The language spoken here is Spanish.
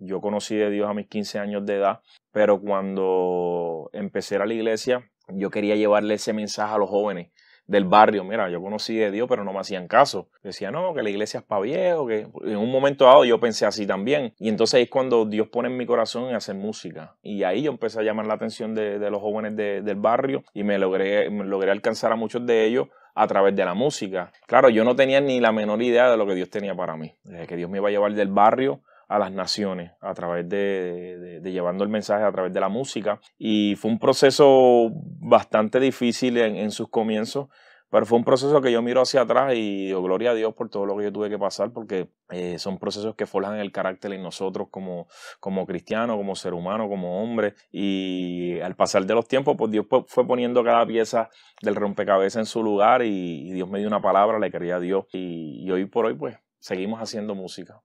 Yo conocí de Dios a mis 15 años de edad, pero cuando empecé a la iglesia, yo quería llevarle ese mensaje a los jóvenes del barrio. Mira, yo conocí de Dios, pero no me hacían caso. Decía, no, que la iglesia es para viejo, que en un momento dado yo pensé así también. Y entonces es cuando Dios pone en mi corazón hacer música. Y ahí yo empecé a llamar la atención de, los jóvenes del barrio y me logré, logré alcanzar a muchos de ellos a través de la música. Claro, yo no tenía ni la menor idea de lo que Dios tenía para mí, de que Dios me iba a llevar del barrio a las naciones a través de, llevando el mensaje a través de la música. Y fue un proceso bastante difícil en, sus comienzos, pero fue un proceso que yo miro hacia atrás y digo, gloria a Dios por todo lo que yo tuve que pasar, porque eh, son procesos que forjan el carácter en nosotros como, como cristianos, como ser humano, como hombre. Y al pasar de los tiempos, pues Dios fue poniendo cada pieza del rompecabezas en su lugar y, Dios me dio una palabra, le quería a Dios. y hoy por hoy, pues, seguimos haciendo música.